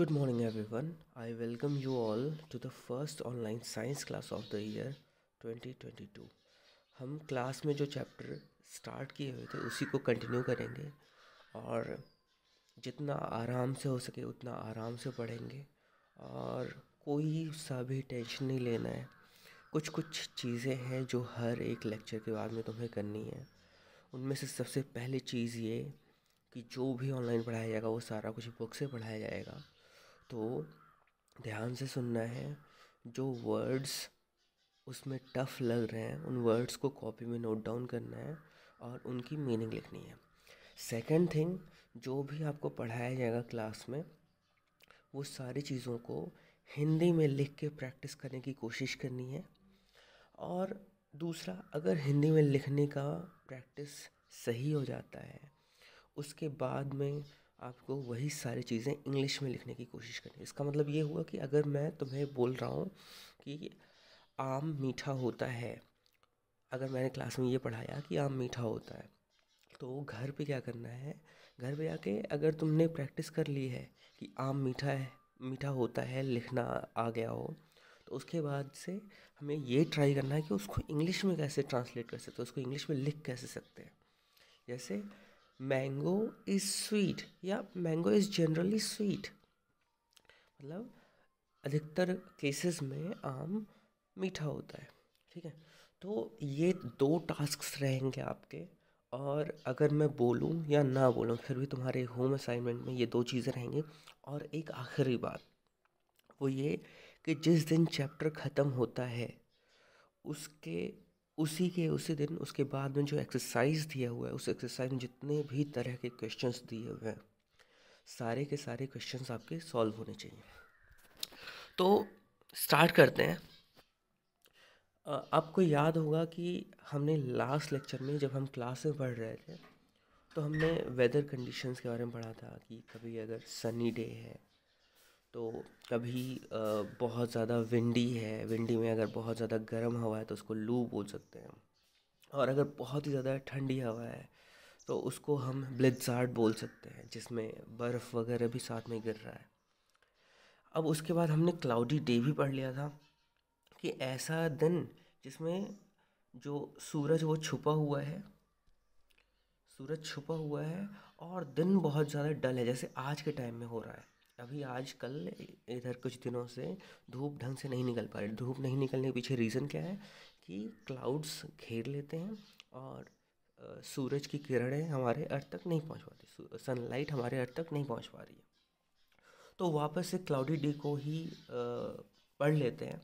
Good one I welcome you all to the first online science class of the year twenty twenty 2022. हम class में जो chapter start किए हुए थे उसी को कंटिन्यू करेंगे और जितना आराम से हो सके उतना आराम से पढ़ेंगे और कोई सा भी टेंशन नहीं लेना है कुछ कुछ चीज़ें हैं जो हर एक लेक्चर के बाद में तुम्हें करनी है उनमें से सबसे पहली चीज़ ये कि जो भी ऑनलाइन पढ़ाया जाएगा वो सारा कुछ बुक से पढ़ाया जाएगा तो ध्यान से सुनना है जो वर्ड्स उसमें टफ लग रहे हैं उन वर्ड्स को कॉपी में नोट डाउन करना है और उनकी मीनिंग लिखनी है सेकंड थिंग जो भी आपको पढ़ाया जाएगा क्लास में वो सारी चीज़ों को हिंदी में लिख के प्रैक्टिस करने की कोशिश करनी है और दूसरा अगर हिंदी में लिखने का प्रैक्टिस सही हो जाता है उसके बाद में आपको वही सारी चीज़ें इंग्लिश में लिखने की कोशिश करनी इसका मतलब ये हुआ कि अगर मैं तुम्हें बोल रहा हूँ कि आम मीठा होता है अगर मैंने क्लास में ये पढ़ाया कि आम मीठा होता है तो घर पे क्या करना है घर पे जाके अगर तुमने प्रैक्टिस कर ली है कि आम मीठा है मीठा होता है लिखना आ गया हो तो उसके बाद से हमें ये ट्राई करना है कि उसको इंग्लिश में कैसे ट्रांसलेट कर सकते हैं उसको इंग्लिश में लिख कैसे सकते हैं जैसे मैंगो इज़ स्वीट या मैंगो इज़ जनरली स्वीट मतलब अधिकतर केसेस में आम मीठा होता है ठीक है तो ये दो टास्क रहेंगे आपके और अगर मैं बोलूँ या ना बोलूँ फिर भी तुम्हारे होम असाइनमेंट में ये दो चीज़ें रहेंगी और एक आखिरी बात वो ये कि जिस दिन चैप्टर ख़त्म होता है उसके उसी के उसी दिन उसके बाद में जो एक्सरसाइज दिया हुआ है उस एक्सरसाइज में जितने भी तरह के क्वेश्चंस दिए हुए हैं सारे के सारे क्वेश्चंस आपके सॉल्व होने चाहिए तो स्टार्ट करते हैं आपको याद होगा कि हमने लास्ट लेक्चर में जब हम क्लास में पढ़ रहे थे तो हमने वेदर कंडीशंस के बारे में पढ़ा था कि कभी अगर सनी डे है तो कभी बहुत ज़्यादा विंडी है विंडी में अगर बहुत ज़्यादा गर्म हवा है तो उसको लू बोल सकते हैं और अगर बहुत ही ज़्यादा ठंडी हवा है तो उसको हम ब्लिजार्ड बोल सकते हैं जिसमें बर्फ़ वगैरह भी साथ में गिर रहा है अब उसके बाद हमने क्लाउडी डे भी पढ़ लिया था कि ऐसा दिन जिसमें जो सूरज वो छुपा हुआ है सूरज छुपा हुआ है और दिन बहुत ज़्यादा डल है जैसे आज के टाइम में हो रहा है अभी आजकल इधर कुछ दिनों से धूप ढंग से नहीं निकल पा रही धूप नहीं निकलने के पीछे रीज़न क्या है कि क्लाउड्स घेर लेते हैं और सूरज की किरणें हमारे अर्थ तक नहीं पहुंच पाती सनलाइट हमारे अर्थ तक नहीं पहुंच पा रही है तो वापस से क्लाउडी डे को ही पढ़ लेते हैं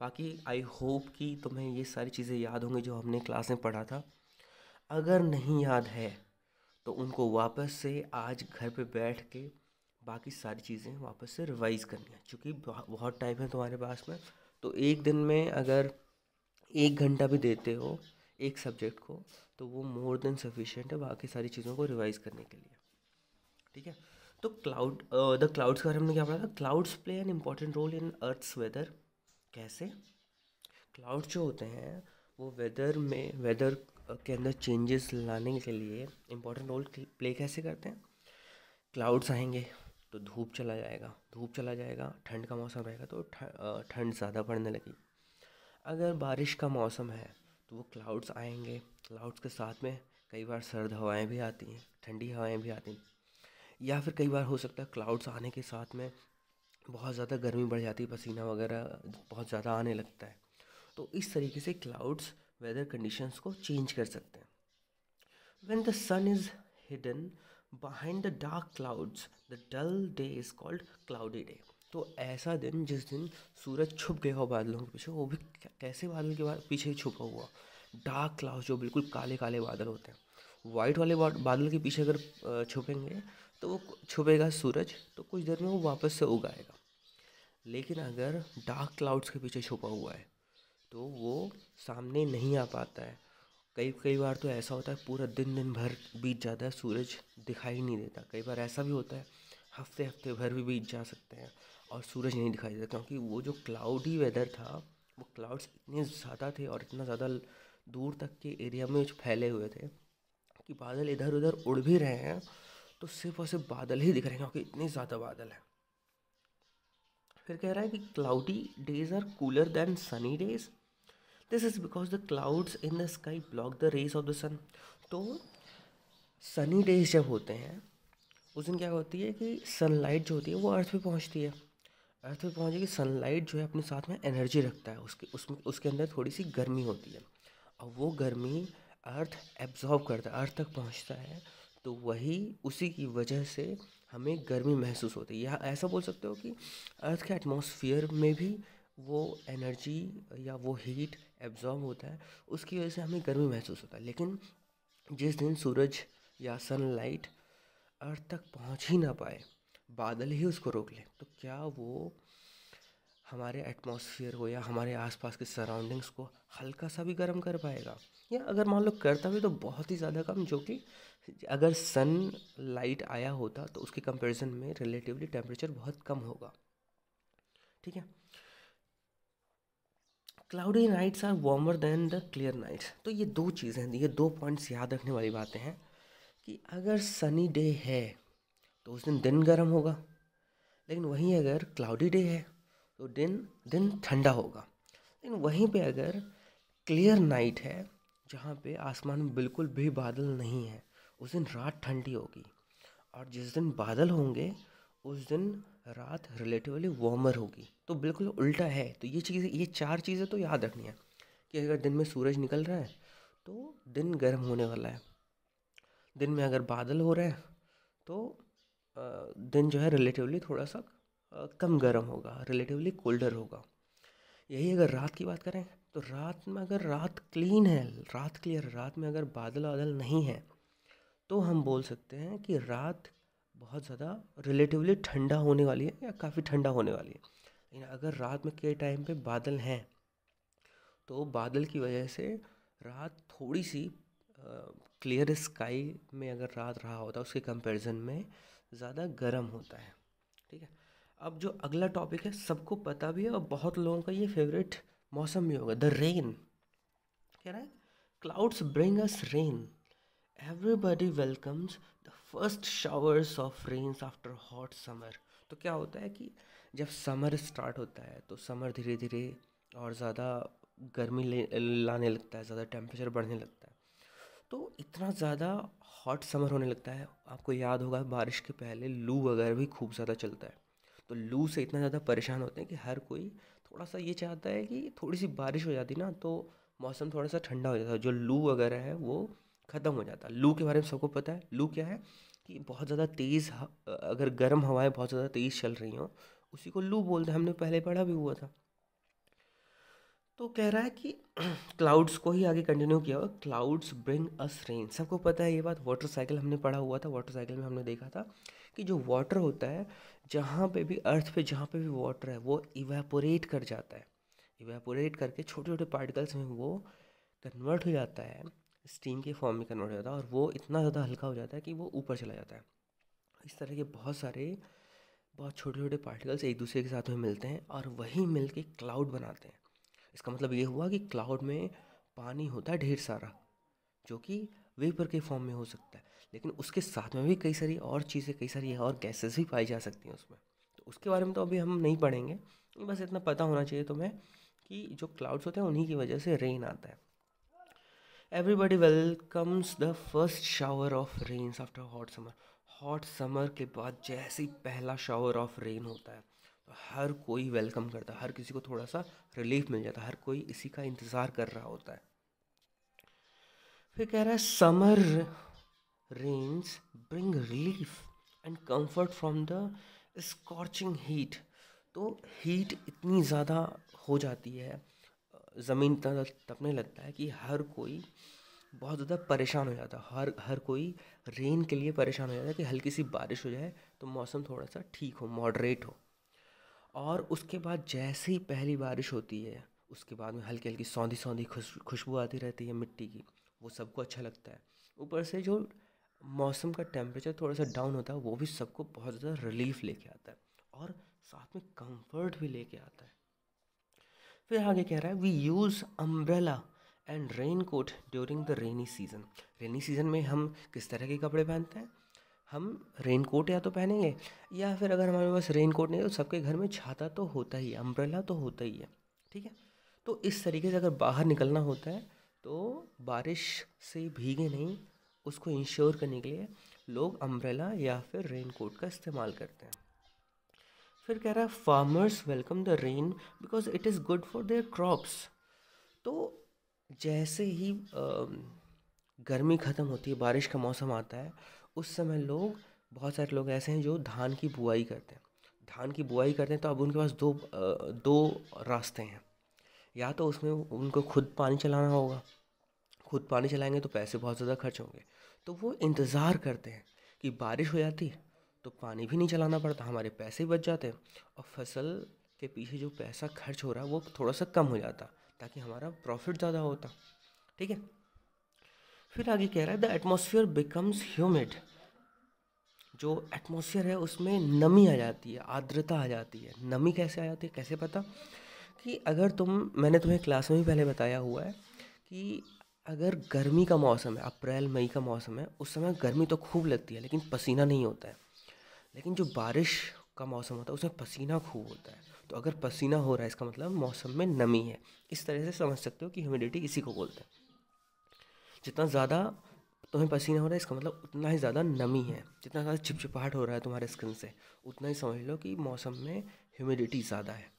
बाकी आई होप कि तुम्हें ये सारी चीज़ें याद होंगी जो हमने क्लास में पढ़ा था अगर नहीं याद है तो उनको वापस से आज घर पे बैठ के बाकी सारी चीज़ें वापस से रिवाइज़ करनी है चूँकि बहुत टाइम है तुम्हारे पास में तो एक दिन में अगर एक घंटा भी देते हो एक सब्जेक्ट को तो वो मोर देन सफिशेंट है बाकी सारी चीज़ों को रिवाइज करने के लिए ठीक है तो क्लाउड द क्लाउड्स के बारे में क्या पढ़ा था clouds play an important role in earth's weather कैसे क्लाउड जो होते हैं वो वेदर में वेदर के अंदर चेंजेस लाने के लिए इम्पॉर्टेंट रोल प्ले कैसे करते हैं क्लाउड्स आएंगे तो धूप चला जाएगा धूप चला जाएगा ठंड का मौसम रहेगा तो ठंड ज़्यादा पड़ने लगी अगर बारिश का मौसम है तो वो क्लाउड्स आएंगे क्लाउड्स के साथ में कई बार सर्द हवाएं भी आती हैं ठंडी हवाएं भी आती हैं या फिर कई बार हो सकता है क्लाउड्स आने के साथ में बहुत ज़्यादा गर्मी बढ़ जाती है पसीना वगैरह बहुत ज़्यादा आने लगता है तो इस तरीके से क्लाउड्स वेदर कंडीशंस को चेंज कर सकते हैं when the sun is hidden behind the dark clouds the dull day is called cloudy day तो ऐसा दिन जिस दिन सूरज छुप गया हो बादलों के पीछे वो भी कैसे बादल के बाद पीछे छुपा हुआ डार्क क्लाउड्स जो बिल्कुल काले काले बादल होते हैं व्हाइट वाले बादल के पीछे अगर छुपेंगे तो वो छुपेगा सूरज तो कुछ देर में वो वापस से उगाएगा लेकिन अगर डार्क क्लाउड्स के पीछे छुपा हुआ है तो वो सामने नहीं आ पाता है कई कई बार तो ऐसा होता है पूरा दिन दिन भर बीत जाता है सूरज दिखाई नहीं देता कई बार ऐसा भी होता है हफ्ते हफ्ते भर भी बीत जा सकते हैं और सूरज नहीं दिखाई देता क्योंकि वो जो क्लाउडी वेदर था वो क्लाउड्स इतने ज़्यादा थे और इतना ज़्यादा दूर तक के एरिया में फैले हुए थे कि बादल इधर उधर उड़ भी रहे हैं तो सिर्फ और सिर्फ बादल ही दिख रहे हैं क्योंकि इतने ज़्यादा बादल हैं फिर कह रहा है कि cloudy days are cooler than sunny days this is because the clouds in the sky block the rays of the sun तो सनी डेज जब होते हैं उस दिन क्या होती है कि सनलाइट जो होती है वो अर्थ पे पहुंचती है अर्थ पे सन सनलाइट जो है अपने साथ में एनर्जी रखता है उसके उसमें उसके अंदर थोड़ी सी गर्मी होती है और वो गर्मी अर्थ एब्जॉर्ब करता है अर्थ तक पहुंचता है तो वही उसी की वजह से हमें गर्मी महसूस होती है या ऐसा बोल सकते हो कि अर्थ के एटमॉस्फेयर में भी वो एनर्जी या वो हीट एब्जॉर्ब होता है उसकी वजह से हमें गर्मी महसूस होता है लेकिन जिस दिन सूरज या सनलाइट अर्थ तक पहुंच ही ना पाए बादल ही उसको रोक ले तो क्या वो हमारे एटमॉस्फेयर को या हमारे आसपास के सराउंडिंग्स को हल्का सा भी गर्म कर पाएगा या अगर मान लो करता भी तो बहुत ही ज़्यादा कम जो कि अगर सन लाइट आया होता तो उसके कंपैरिजन में रिलेटिवली टेम्परेचर बहुत कम होगा ठीक है cloudy nights are warmer than the clear nights तो ये दो चीज़ें हैं ये दो पॉइंट्स याद रखने वाली बातें हैं कि अगर सनी डे है तो उस दिन दिन गर्म होगा लेकिन वहीं अगर क्लाउडी डे है तो दिन दिन ठंडा होगा लेकिन वहीं पे अगर क्लियर नाइट है जहाँ पे आसमान में बिल्कुल भी बादल नहीं है उस दिन रात ठंडी होगी और जिस दिन बादल होंगे उस दिन रात रिलेटिवली वार्मर होगी तो बिल्कुल उल्टा है तो ये चीज़ ये चार चीज़ें तो याद रखनी है कि अगर दिन में सूरज निकल रहा है तो दिन गर्म होने वाला है दिन में अगर बादल हो रहे हैं तो दिन जो है रिलेटिवली थोड़ा सा कम गर्म होगा रिलेटिवली कोल्डर होगा यही अगर रात की बात करें तो रात में अगर रात क्लीन है रात क्लियर रात में अगर बादल वादल नहीं है तो हम बोल सकते हैं कि रात बहुत ज़्यादा रिलेटिवली ठंडा होने वाली है या काफ़ी ठंडा होने वाली है लेकिन अगर रात में के टाइम पे बादल हैं तो बादल की वजह से रात थोड़ी सी क्लियर स्काई में अगर रात रहा होता है उसके कंपैरिजन में ज़्यादा गर्म होता है ठीक है अब जो अगला टॉपिक है सबको पता भी है और बहुत लोगों का ये फेवरेट मौसम भी होगा द रेन कह रहा है clouds bring us rain everybody welcomes first showers of rains after hot summer तो क्या होता है कि जब समर स्टार्ट होता है तो समर धीरे धीरे और ज़्यादा गर्मी ले लाने लगता है ज़्यादा टेम्परेचर बढ़ने लगता है तो इतना ज़्यादा हॉट समर होने लगता है आपको याद होगा बारिश के पहले लू वगैरह भी खूब ज़्यादा चलता है तो लू से इतना ज़्यादा परेशान होते हैं कि हर कोई थोड़ा सा ये चाहता है कि थोड़ी सी बारिश हो जाती ना तो मौसम थोड़ा सा ठंडा हो जाता है जो लू वगैरह है वो ख़त्म हो जाता है लू के बारे में सबको पता है लू क्या है कि बहुत ज़्यादा तेज़ अगर गर्म हवाएं बहुत ज़्यादा तेज़ चल रही हों उसी को लू बोलते हैं हमने पहले पढ़ा भी हुआ था तो कह रहा है कि क्लाउड्स को ही आगे कंटिन्यू किया हुआ क्लाउड्स ब्रिंग अस रेन सबको पता है ये बात वाटर साइकिल हमने पढ़ा हुआ था वाटर साइकिल में हमने देखा था कि जो वाटर होता है जहाँ पे भी अर्थ पे जहाँ पे भी वाटर है वो इवेपोरेट कर जाता है इवेपोरेट करके छोटे छोटे पार्टिकल्स में वो कन्वर्ट हो जाता है स्टीम के फॉर्म में कन्वर्ट हो जाता है और वो इतना ज़्यादा हल्का हो जाता है कि वो ऊपर चला जाता है इस तरह के बहुत सारे बहुत छोटे छोटे पार्टिकल्स एक दूसरे के साथ में मिलते हैं और वही मिल के क्लाउड बनाते हैं इसका मतलब ये हुआ कि क्लाउड में पानी होता है ढेर सारा जो कि वेपर के फॉर्म में हो सकता है लेकिन उसके साथ में भी कई सारी और चीज़ें कई सारी और गैसेस भी पाई जा सकती हैं उसमें तो उसके बारे में तो अभी हम नहीं पढ़ेंगे बस इतना पता होना चाहिए तुम्हें कि जो क्लाउड्स होते हैं उन्हीं की वजह से रेन आता है everybody welcomes the first shower of rains after hot summer hot summer के बाद जैसे ही पहला shower ऑफ रेन होता है तो हर कोई वेलकम करता है हर किसी को थोड़ा सा रिलीफ मिल जाता है हर कोई इसी का इंतज़ार कर रहा होता है फिर कह रहा है summer rains bring relief and comfort from the scorching heat तो हीट इतनी ज़्यादा हो जाती है ज़मीन इतना तपने लगता है कि हर कोई बहुत ज़्यादा परेशान हो जाता है हर हर कोई रेन के लिए परेशान हो जाता है कि हल्की सी बारिश हो जाए तो मौसम थोड़ा सा ठीक हो मॉडरेट हो और उसके बाद जैसे ही पहली बारिश होती है उसके बाद में हल्की हल्की सौंधी सौंधी खुश खुशबू आती रहती है मिट्टी की वो सबको अच्छा लगता है ऊपर से जो मौसम का टेम्परेचर थोड़ा सा डाउन होता है वो भी सबको बहुत ज़्यादा रिलीफ लेके आता है और साथ में कंफर्ट भी लेके आता है फिर आगे कह रहा है we use umbrella and raincoat during the rainy season rainy season में हम किस तरह के कपड़े पहनते हैं हम रेन कोट या तो पहनेंगे या फिर अगर हमारे पास रेन कोट नहीं तो सबके घर में छाता तो होता ही है अम्ब्रेला तो होता ही है ठीक है तो इस तरीके से अगर बाहर निकलना होता है तो बारिश से भीगे नहीं उसको इंश्योर करने के लिए लोग अम्ब्रेला या फिर रेन कोट का इस्तेमाल करते हैं फिर कह रहा है farmers welcome the rain because it is good for their crops तो जैसे ही गर्मी ख़त्म होती है बारिश का मौसम आता है उस समय लोग बहुत सारे लोग ऐसे हैं जो धान की बुआई करते हैं धान की बुआई करते हैं तो अब उनके पास दो दो रास्ते हैं या तो उसमें उनको खुद पानी चलाना होगा खुद पानी चलाएंगे तो पैसे बहुत ज़्यादा खर्च होंगे तो वो इंतज़ार करते हैं कि बारिश हो जाती है तो पानी भी नहीं चलाना पड़ता हमारे पैसे बच जाते और फसल के पीछे जो पैसा खर्च हो रहा है वो थोड़ा सा कम हो जाता ताकि हमारा प्रॉफिट ज़्यादा होता ठीक है फिर आगे कह रहा है द एटमोसफियर बिकम्स ह्यूमिड जो एटमोसफियर है उसमें नमी आ जाती है आर्द्रता आ जाती है नमी कैसे आ जाती है कैसे पता कि अगर तुम मैंने तुम्हें क्लास में भी पहले बताया हुआ है कि अगर गर्मी का मौसम है अप्रैल मई का मौसम है उस समय गर्मी तो खूब लगती है लेकिन पसीना नहीं होता है लेकिन जो बारिश का मौसम होता है उसमें पसीना खूब होता है तो अगर पसीना हो रहा है इसका मतलब मौसम में नमी है इस तरह से समझ सकते हो कि ह्यूमिडिटी इसी को बोलते हैं जितना ज़्यादा तुम्हें पसीना हो रहा है इसका मतलब उतना ही ज़्यादा नमी है जितना ज़्यादा चिपचिपाहट हो रहा है तुम्हारे स्किन से उतना ही समझ लो कि मौसम में ह्यूमिडिटी ज़्यादा है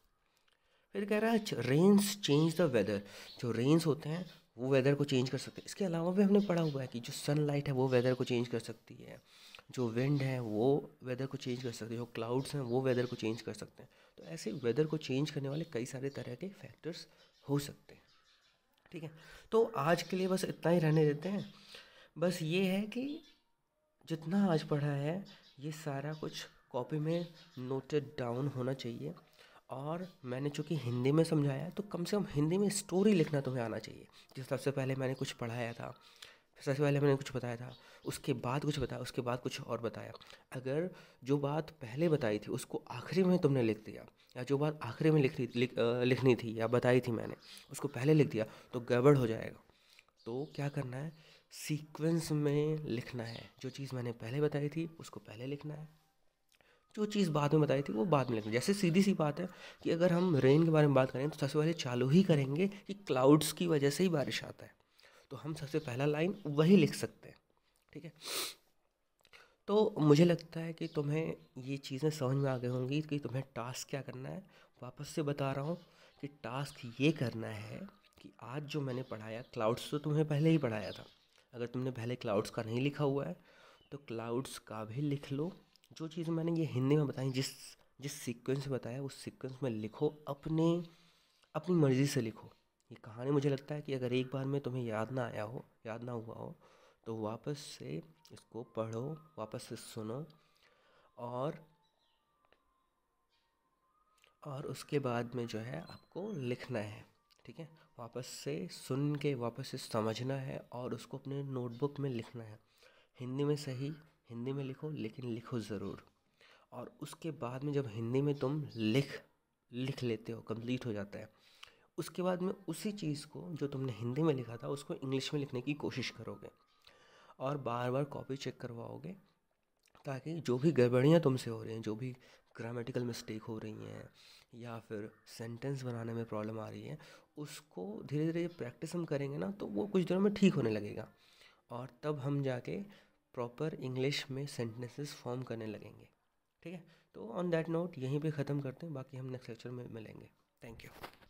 फिर कह रहा है रेन्स चेंज द वेदर जो रेन्स होते हैं वो वेदर को चेंज कर सकते हैं इसके अलावा भी हमने पढ़ा हुआ है कि जो सनलाइट है वो वेदर को चेंज कर सकती है जो विंड है वो वेदर को चेंज कर सकते हैं जो क्लाउड्स हैं वो वेदर को चेंज कर सकते हैं तो ऐसे वेदर को चेंज करने वाले कई सारे तरह के फैक्टर्स हो सकते हैं ठीक है तो आज के लिए बस इतना ही रहने देते हैं बस ये है कि जितना आज पढ़ा है ये सारा कुछ कॉपी में नोटेड डाउन होना चाहिए और मैंने चूँकि हिंदी में समझाया तो कम से कम हिंदी में स्टोरी लिखना तुम्हें आना चाहिए जिस सबसे पहले मैंने कुछ पढ़ाया था सबसे पहले मैंने कुछ बताया था उसके बाद कुछ बताया उसके बाद कुछ और बताया अगर जो बात पहले बताई थी उसको आखिरी में तुमने लिख दिया या जो बात आखिरी में लिख लिख लिखनी थी या बताई थी मैंने उसको पहले लिख दिया तो गड़बड़ हो जाएगा तो क्या करना है सीक्वेंस में लिखना है जो चीज़ मैंने पहले बताई थी उसको पहले लिखना है जो चीज़ बाद में बताई थी वो बाद में लिखना जैसे सीधी सी बात है कि अगर हम रेन के बारे में बात करें तो सबसे पहले चालू ही करेंगे कि क्लाउड्स की वजह से ही बारिश आता है तो हम सबसे पहला लाइन वही लिख सकते हैं ठीक है तो मुझे लगता है कि तुम्हें ये चीज़ें समझ में आ गई होंगी कि तुम्हें टास्क क्या करना है वापस से बता रहा हूँ कि टास्क ये करना है कि आज जो मैंने पढ़ाया क्लाउड्स तो तुम्हें पहले ही पढ़ाया था अगर तुमने पहले क्लाउड्स का नहीं लिखा हुआ है तो क्लाउड्स का भी लिख लो जो चीज़ मैंने ये हिंदी में बताई जिस जिस सीक्वेंस में बताया उस सीक्वेंस में लिखो अपने अपनी मर्ज़ी से लिखो ये कहानी मुझे लगता है कि अगर एक बार में तुम्हें याद ना आया हो याद ना हुआ हो तो वापस से इसको पढ़ो वापस से सुनो और और उसके बाद में जो है आपको लिखना है ठीक है वापस से सुन के वापस से समझना है और उसको अपने नोटबुक में लिखना है हिंदी में सही हिंदी में लिखो लेकिन लिखो ज़रूर और उसके बाद में जब हिंदी में तुम लिख लिख लेते हो कंप्लीट हो जाता है उसके बाद में उसी चीज़ को जो तुमने हिंदी में लिखा था उसको इंग्लिश में लिखने की कोशिश करोगे और बार बार कॉपी चेक करवाओगे ताकि जो भी गड़बड़ियाँ तुमसे हो रही हैं जो भी ग्रामेटिकल मिस्टेक हो रही हैं या फिर सेंटेंस बनाने में प्रॉब्लम आ रही है उसको धीरे धीरे प्रैक्टिस हम करेंगे ना तो वो कुछ दिनों में ठीक होने लगेगा और तब हम जाके प्रॉपर इंग्लिश में सेंटेंसेस फॉर्म करने लगेंगे ठीक है तो ऑन दैट नोट यहीं पे ख़त्म करते हैं बाकी हम नेक्स्ट लेक्चर में मिलेंगे थैंक यू